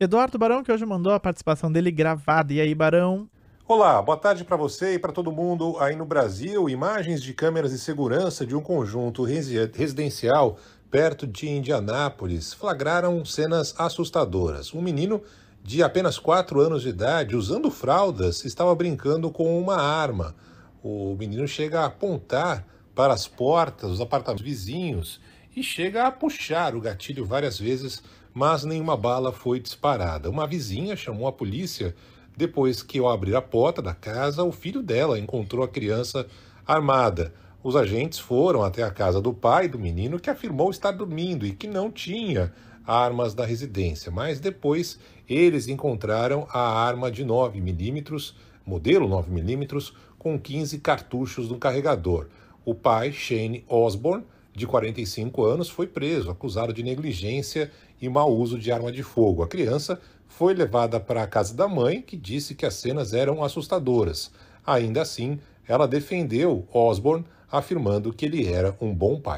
Eduardo Barão, que hoje mandou a participação dele gravada. E aí, Barão? Olá, boa tarde para você e para todo mundo aí no Brasil. Imagens de câmeras de segurança de um conjunto residencial perto de Indianápolis flagraram cenas assustadoras. Um menino de apenas 4 anos de idade, usando fraldas, estava brincando com uma arma. O menino chega a apontar para as portas dos apartamentos vizinhos e chega a puxar o gatilho várias vezes, mas nenhuma bala foi disparada. Uma vizinha chamou a polícia. Depois que ao abrir a porta da casa, o filho dela encontrou a criança armada. Os agentes foram até a casa do pai do menino, que afirmou estar dormindo e que não tinha armas da residência, mas depois eles encontraram a arma de 9 milímetros, modelo 9 milímetros, com 15 cartuchos no carregador. O pai, Shane Osborne, de 45 anos, foi preso, acusado de negligência e mau uso de arma de fogo. A criança foi levada para a casa da mãe, que disse que as cenas eram assustadoras. Ainda assim, ela defendeu Osborne, afirmando que ele era um bom pai.